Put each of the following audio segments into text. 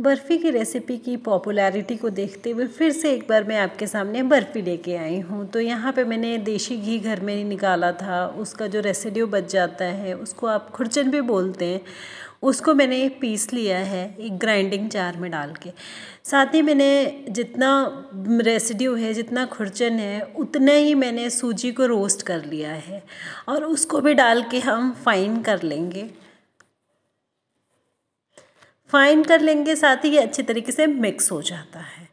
बर्फ़ी की रेसिपी की पॉपुलैरिटी को देखते हुए फिर से एक बार मैं आपके सामने बर्फ़ी लेके आई हूँ तो यहाँ पे मैंने देशी घी घर में ही निकाला था उसका जो रेसिडियो बच जाता है उसको आप खुरचन भी बोलते हैं उसको मैंने पीस लिया है एक ग्राइंडिंग जार में डाल के साथ ही मैंने जितना रेसिडियो है जितना खुरचन है उतना ही मैंने सूजी को रोस्ट कर लिया है और उसको भी डाल के हम फाइन कर लेंगे फाइन कर लेंगे साथ ही ये अच्छे तरीके से मिक्स हो जाता है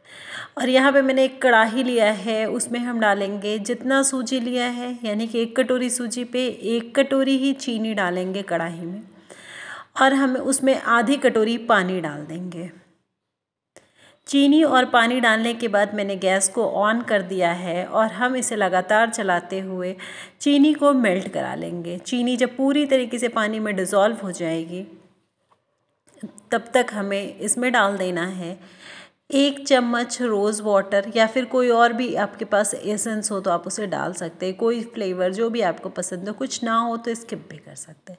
और यहाँ पे मैंने एक कढ़ाही लिया है उसमें हम डालेंगे जितना सूजी लिया है यानी कि एक कटोरी सूजी पे एक कटोरी ही चीनी डालेंगे कढ़ाही में और हम उसमें आधी कटोरी पानी डाल देंगे चीनी और पानी डालने के बाद मैंने गैस को ऑन कर दिया है और हम इसे लगातार चलाते हुए चीनी को मेल्ट करा लेंगे चीनी जब पूरी तरीके से पानी में डिज़ोल्व हो जाएगी तब तक हमें इसमें डाल देना है एक चम्मच रोज़ वाटर या फिर कोई और भी आपके पास एसेंस हो तो आप उसे डाल सकते हैं कोई फ्लेवर जो भी आपको पसंद हो कुछ ना हो तो स्किप भी कर सकते हैं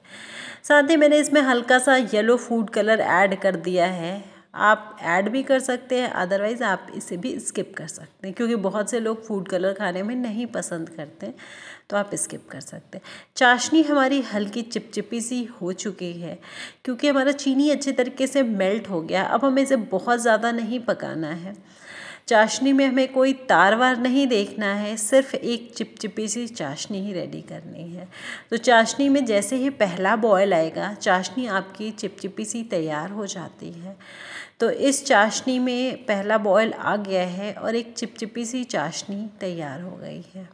साथ ही मैंने इसमें हल्का सा येलो फूड कलर ऐड कर दिया है आप ऐड भी कर सकते हैं अदरवाइज़ आप इसे भी स्किप कर सकते हैं क्योंकि बहुत से लोग फूड कलर खाने में नहीं पसंद करते तो आप स्किप कर सकते हैं चाशनी हमारी हल्की चिपचिपी सी हो चुकी है क्योंकि हमारा चीनी अच्छे तरीके से मेल्ट हो गया अब हमें इसे बहुत ज़्यादा नहीं पकाना है चाशनी में हमें कोई तार वार नहीं देखना है सिर्फ एक चिपचिपी सी चाशनी ही रेडी करनी है तो चाशनी में जैसे ही पहला बॉयल आएगा चाशनी आपकी चिपचिपी सी तैयार हो जाती है तो इस चाशनी में पहला बॉयल आ गया है और एक चिपचिपी सी चाशनी तैयार हो गई है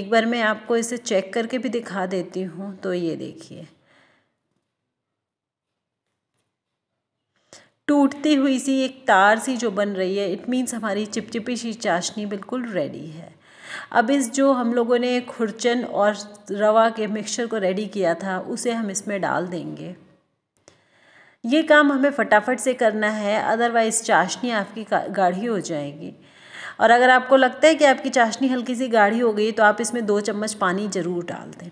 एक बार मैं आपको इसे चेक करके भी दिखा देती हूँ तो ये देखिए टूटती हुई सी एक तार सी जो बन रही है इट मीन्स हमारी चिपचिपी सी चाशनी बिल्कुल रेडी है अब इस जो हम लोगों ने खुरचन और रवा के मिक्सचर को रेडी किया था उसे हम इसमें डाल देंगे ये काम हमें फटाफट से करना है अदरवाइज़ चाशनी आपकी गाढ़ी हो जाएगी और अगर आपको लगता है कि आपकी चाशनी हल्की सी गाढ़ी हो गई तो आप इसमें दो चम्मच पानी ज़रूर डाल दें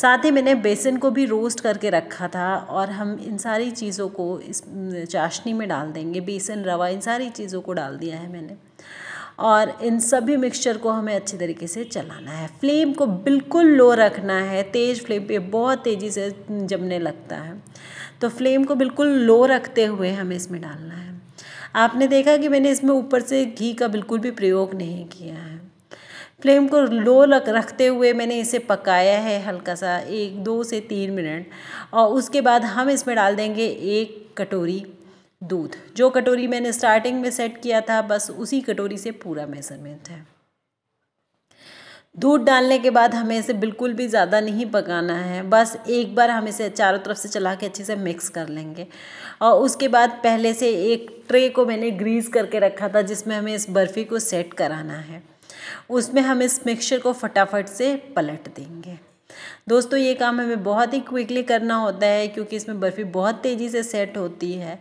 साथ ही मैंने बेसन को भी रोस्ट करके रखा था और हम इन सारी चीज़ों को इस चाशनी में डाल देंगे बेसन रवा इन सारी चीज़ों को डाल दिया है मैंने और इन सभी मिक्सचर को हमें अच्छे तरीके से चलाना है फ्लेम को बिल्कुल लो रखना है तेज़ फ्लेम पे बहुत तेज़ी से जमने लगता है तो फ्लेम को बिल्कुल लो रखते हुए हमें इसमें डालना है आपने देखा कि मैंने इसमें ऊपर से घी का बिल्कुल भी प्रयोग नहीं किया है फ्लेम को लो लग रखते हुए मैंने इसे पकाया है हल्का सा एक दो से तीन मिनट और उसके बाद हम इसमें डाल देंगे एक कटोरी दूध जो कटोरी मैंने स्टार्टिंग में सेट किया था बस उसी कटोरी से पूरा मेजरमेंट है दूध डालने के बाद हमें इसे बिल्कुल भी ज़्यादा नहीं पकाना है बस एक बार हम इसे चारों तरफ से चला के अच्छे से मिक्स कर लेंगे और उसके बाद पहले से एक ट्रे को मैंने ग्रीस करके रखा था जिसमें हमें इस बर्फ़ी को सेट कराना है उसमें हम इस मिक्सचर को फटाफट से पलट देंगे दोस्तों ये काम हमें बहुत ही क्विकली करना होता है क्योंकि इसमें बर्फ़ी बहुत तेज़ी से सेट होती है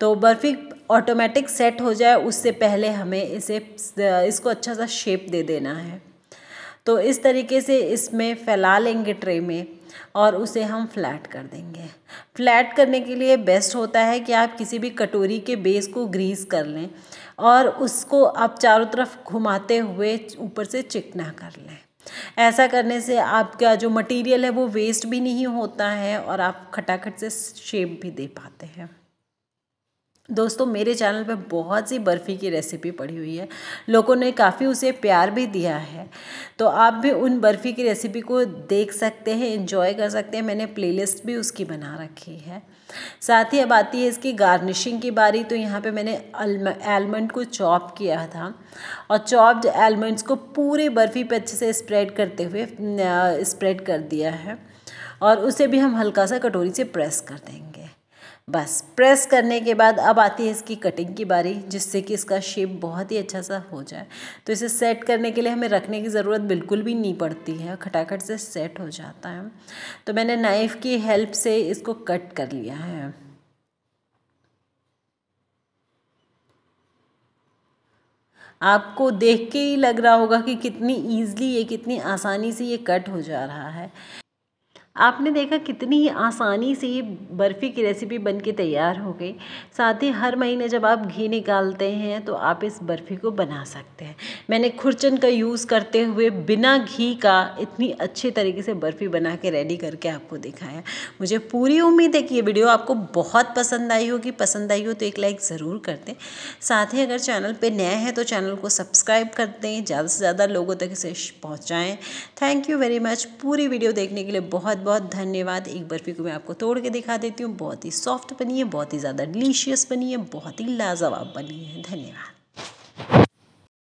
तो बर्फ़ी ऑटोमेटिक सेट हो जाए उससे पहले हमें इसे इसको अच्छा सा शेप दे देना है तो इस तरीके से इसमें फैला लेंगे ट्रे में और उसे हम फ्लैट कर देंगे फ्लैट करने के लिए बेस्ट होता है कि आप किसी भी कटोरी के बेस को ग्रीस कर लें और उसको आप चारों तरफ घुमाते हुए ऊपर से चिकना कर लें ऐसा करने से आपका जो मटेरियल है वो वेस्ट भी नहीं होता है और आप खटाखट से शेप भी दे पाते हैं दोस्तों मेरे चैनल पे बहुत सी बर्फ़ी की रेसिपी पड़ी हुई है लोगों ने काफ़ी उसे प्यार भी दिया है तो आप भी उन बर्फ़ी की रेसिपी को देख सकते हैं इन्जॉय कर सकते हैं मैंने प्लेलिस्ट भी उसकी बना रखी है साथ ही अब आती है इसकी गार्निशिंग की बारी तो यहाँ पे मैंने एलमंड को चॉप किया था और चॉप्ड आलमंड्स को पूरे बर्फ़ी पे अच्छे से स्प्रेड करते हुए स्प्रेड कर दिया है और उसे भी हम हल्का सा कटोरी से प्रेस कर देंगे बस प्रेस करने के बाद अब आती है इसकी कटिंग की बारी जिससे कि इसका शेप बहुत ही अच्छा सा हो जाए तो इसे सेट करने के लिए हमें रखने की ज़रूरत बिल्कुल भी नहीं पड़ती है खटाखट से सेट हो जाता है तो मैंने नाइफ़ की हेल्प से इसको कट कर लिया है आपको देख के ही लग रहा होगा कि कितनी ईजली ये कितनी आसानी से ये कट हो जा रहा है आपने देखा कितनी ही आसानी से ये बर्फ़ी की रेसिपी बन के तैयार हो गई साथ ही हर महीने जब आप घी निकालते हैं तो आप इस बर्फ़ी को बना सकते हैं मैंने खुरचन का यूज़ करते हुए बिना घी का इतनी अच्छे तरीके से बर्फ़ी बना के रेडी करके आपको दिखाया मुझे पूरी उम्मीद है कि ये वीडियो आपको बहुत पसंद आई होगी पसंद आई हो तो एक लाइक ज़रूर कर दें साथ ही अगर चैनल पर नया है तो चैनल को सब्सक्राइब कर दें ज़्यादा से ज़्यादा लोगों तक इसे पहुँचाएँ थैंक यू वेरी मच पूरी वीडियो देखने के लिए बहुत बहुत बहुत धन्यवाद एक बर्फ़ी को मैं आपको तोड़ के दिखा देती हूँ बहुत ही सॉफ्ट बनी है बहुत ही ज़्यादा डिलीशियस बनी है बहुत ही लाजवाब बनी है धन्यवाद